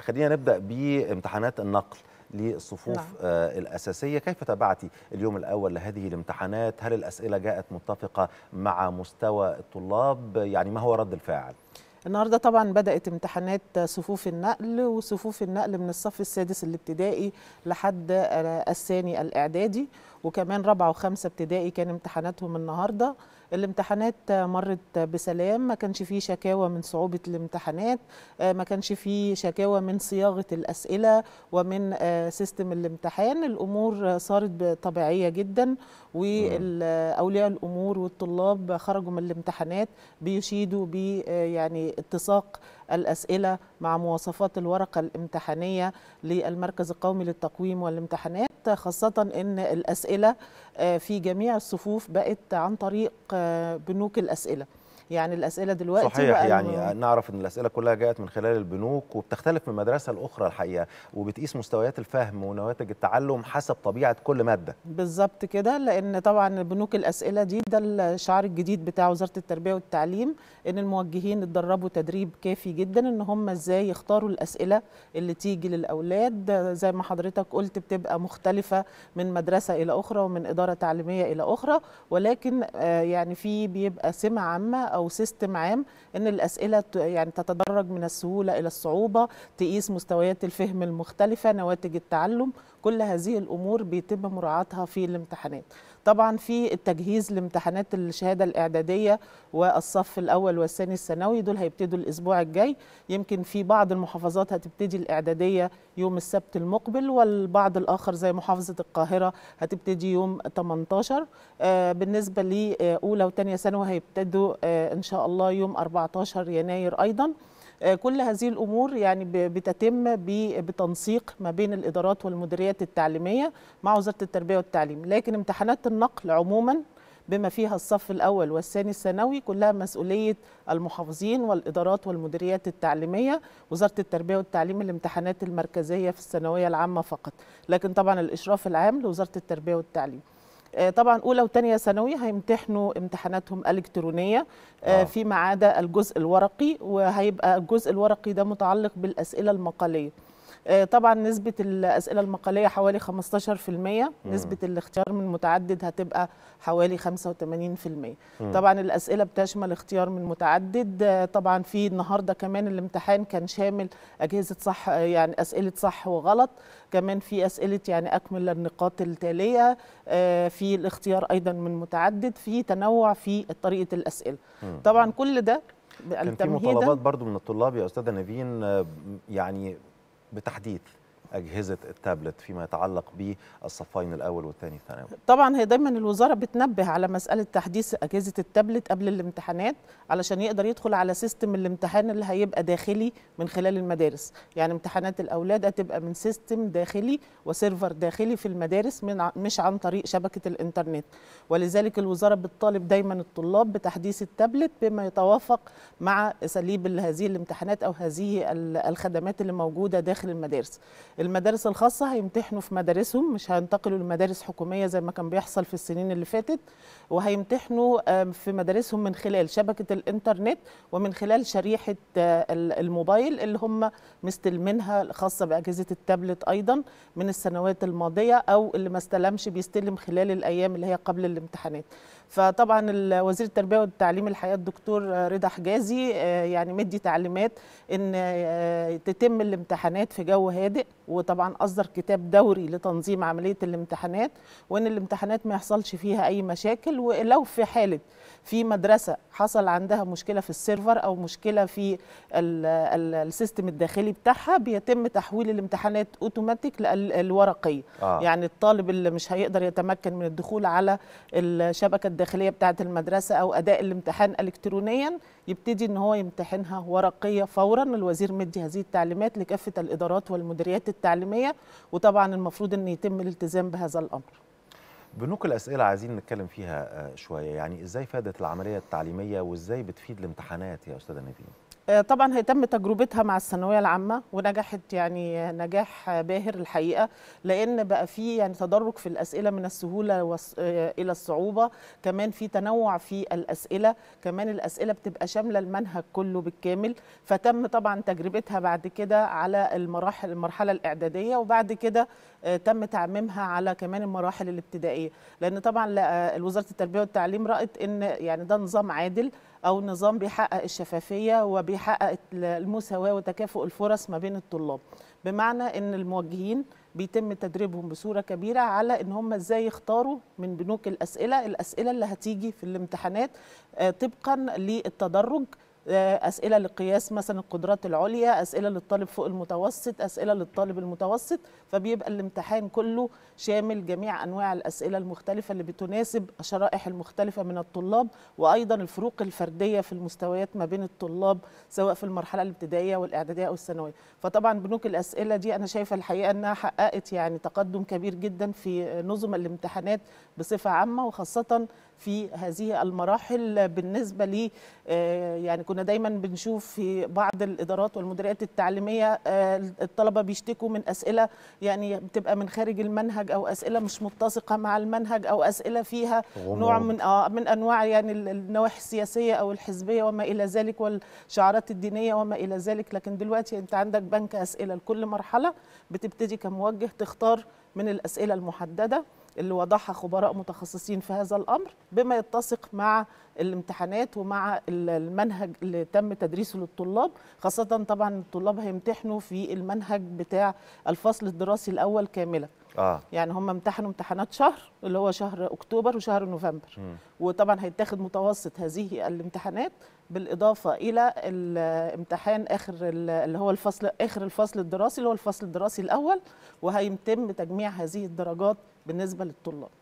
خلينا نبدا بامتحانات النقل للصفوف نعم. آه، الأساسية كيف تابعتي اليوم الأول لهذه الامتحانات هل الأسئلة جاءت متفقة مع مستوى الطلاب يعني ما هو رد الفاعل النهارده طبعا بدات امتحانات صفوف النقل وصفوف النقل من الصف السادس الابتدائي لحد آه، الثاني الاعدادي وكمان رابعه وخمسه ابتدائي كان امتحاناتهم النهارده الامتحانات مرت بسلام ما كانش فيه شكاوى من صعوبة الامتحانات آه، ما كانش فيه شكاوى من صياغة الأسئلة ومن سيستم آه، الامتحان الأمور صارت طبيعية جدا وأولياء الأمور والطلاب خرجوا من الامتحانات بيشيدوا بي آه، يعني اتساق الأسئلة مع مواصفات الورقة الامتحانية للمركز القومي للتقويم والامتحانات حتى خاصة أن الأسئلة آه، في جميع الصفوف بقت عن طريق آه، بنوك الأسئلة يعني الاسئله دلوقتي صحيح يعني الم... نعرف ان الاسئله كلها جاءت من خلال البنوك وبتختلف من مدرسه لاخرى الحقيقه وبتقيس مستويات الفهم ونواتج التعلم حسب طبيعه كل ماده بالظبط كده لان طبعا بنوك الاسئله دي ده الشعار الجديد بتاع وزاره التربيه والتعليم ان الموجهين اتدربوا تدريب كافي جدا ان هم ازاي يختاروا الاسئله اللي تيجي للاولاد زي ما حضرتك قلت بتبقى مختلفه من مدرسه الى اخرى ومن اداره تعليميه الى اخرى ولكن آه، يعني في بيبقى سمه عامه او سيستم عام ان الاسئله يعني تتدرج من السهوله الى الصعوبه تقيس مستويات الفهم المختلفه نواتج التعلم كل هذه الامور بيتم مراعاتها في الامتحانات طبعا في التجهيز لامتحانات الشهاده الاعداديه والصف الاول والثاني الثانوي دول هيبتدوا الاسبوع الجاي يمكن في بعض المحافظات هتبتدي الاعداديه يوم السبت المقبل والبعض الاخر زي محافظه القاهره هتبتدي يوم 18 آه، بالنسبه لاولى وثانيه ثانوي هيبتدوا آه، ان شاء الله يوم 14 يناير ايضا آه، كل هذه الامور يعني بتتم بتنسيق ما بين الادارات والمديريات التعليميه مع وزاره التربيه والتعليم لكن امتحانات النقل عموما بما فيها الصف الأول والثاني الثانوي كلها مسؤولية المحافظين والإدارات والمديريات التعليمية وزارة التربية والتعليم الامتحانات المركزية في الثانوية العامة فقط لكن طبعا الإشراف العام لوزارة التربية والتعليم آه، طبعا اولى وثانيه ثانوي هيمتحنوا امتحاناتهم الكترونيه آه. آه. فيما عدا الجزء الورقي وهيبقى الجزء الورقي ده متعلق بالاسئله المقاليه آه، طبعا نسبة الأسئلة المقالية حوالي 15% نسبة الاختيار من متعدد هتبقى حوالي 85% طبعا الأسئلة بتشمل اختيار من متعدد آه، طبعا في النهاردة كمان الامتحان كان شامل أجهزة صح آه، يعني أسئلة صح وغلط كمان في أسئلة يعني أكمل النقاط التالية في الاختيار أيضا من متعدد في تنوع في طريقة الأسئلة طبعا كل ده كان في مطالبات برضو من الطلاب يا أستاذة نبيين يعني بتحديد اجهزه التابلت فيما يتعلق بالصفين الاول والثاني الثانوي طبعا هي دايما الوزاره بتنبه على مساله تحديث اجهزه التابلت قبل الامتحانات علشان يقدر يدخل على سيستم الامتحان اللي هيبقى داخلي من خلال المدارس يعني امتحانات الاولاد هتبقى من سيستم داخلي وسيرفر داخلي في المدارس من مش عن طريق شبكه الانترنت ولذلك الوزاره بتطالب دايما الطلاب بتحديث التابلت بما يتوافق مع اساليب هذه الامتحانات او هذه الخدمات اللي موجوده داخل المدارس المدارس الخاصه هيمتحنوا في مدارسهم مش هينتقلوا لمدارس حكوميه زي ما كان بيحصل في السنين اللي فاتت وهيمتحنوا في مدارسهم من خلال شبكه الانترنت ومن خلال شريحه آه، الموبايل اللي هم مستلمينها خاصه باجهزه التابلت ايضا من السنوات الماضيه او اللي ما استلمش بيستلم خلال الايام اللي هي قبل الامتحانات فطبعا وزير التربيه والتعليم الحقيقه الدكتور آه، رضا حجازي آه، يعني مدي تعليمات ان تتم الامتحانات في جو هادئ وطبعا اصدر كتاب دوري لتنظيم عمليه الامتحانات وان الامتحانات ما يحصلش فيها اي مشاكل ولو في حاله في مدرسه حصل عندها مشكله في السيرفر او مشكله في السيستم الداخلي بتاعها بيتم تحويل الامتحانات اوتوماتيك للورقيه آه. يعني الطالب اللي مش هيقدر يتمكن من الدخول على الشبكه الداخليه بتاعه المدرسه او اداء الامتحان الكترونيا يبتدي ان هو يمتحنها ورقيه فورا الوزير مدي هذه التعليمات لكافه الادارات والمديريات التعليميه وطبعا المفروض ان يتم الالتزام بهذا الامر بنوك الأسئلة عايزين نتكلم فيها آه، شوية يعني إزاي فادت العملية التعليمية وإزاي بتفيد الامتحانات يا أستاذة نبيل آه، طبعا هي تم تجربتها مع الثانويه العامه ونجحت يعني نجاح باهر الحقيقه لان بقى في يعني تدرج في الاسئله من السهوله آه، الى الصعوبه كمان في تنوع في الاسئله كمان الاسئله بتبقى شامله المنهج كله بالكامل فتم طبعا تجربتها بعد كده على المراحل المرحله الاعداديه وبعد كده آه، تم تعميمها على كمان المراحل الابتدائيه لان طبعا وزاره التربيه والتعليم رأت ان يعني ده نظام عادل او نظام بيحقق الشفافيه وبيحقق المساواه وتكافؤ الفرص ما بين الطلاب بمعنى ان الموجهين بيتم تدريبهم بصوره كبيره على ان هم ازاي يختاروا من بنوك الاسئله الاسئله اللي هتيجي في الامتحانات آه، طبقا للتدرج اسئله لقياس مثلا القدرات العليا اسئله للطالب فوق المتوسط اسئله للطالب المتوسط فبيبقى الامتحان كله شامل جميع انواع الاسئله المختلفه اللي بتناسب الشرائح المختلفه من الطلاب وايضا الفروق الفرديه في المستويات ما بين الطلاب سواء في المرحله الابتدائيه والاعداديه او الثانويه فطبعا بنوك الاسئله دي انا شايفه الحقيقه انها حققت يعني تقدم كبير جدا في نظم الامتحانات بصفه عامه وخاصه في هذه المراحل بالنسبه لي آه، يعني كنا دايما بنشوف في بعض الادارات والمديريات التعليميه آه، الطلبه بيشتكوا من اسئله يعني بتبقى من خارج المنهج او اسئله مش متسقه مع المنهج او اسئله فيها غمار. نوع من آه من انواع يعني النواحي السياسيه او الحزبيه وما الى ذلك والشعارات الدينيه وما الى ذلك لكن دلوقتي انت عندك بنك اسئله لكل مرحله بتبتدي كموجه تختار من الاسئله المحدده اللي وضعها خبراء متخصصين في هذا الأمر بما يتسق مع الامتحانات ومع المنهج اللي تم تدريسه للطلاب خاصة طبعا الطلاب هيمتحنوا في المنهج بتاع الفصل الدراسي الأول كاملة آه. يعني هم امتحنوا امتحانات شهر اللي هو شهر أكتوبر وشهر نوفمبر م. وطبعا هيتاخد متوسط هذه الامتحانات بالإضافة إلى الامتحان آخر اللي هو الفصل آخر الفصل الدراسي اللي هو الفصل الدراسي الأول وهيتم تجميع هذه الدرجات بالنسبه للطلاب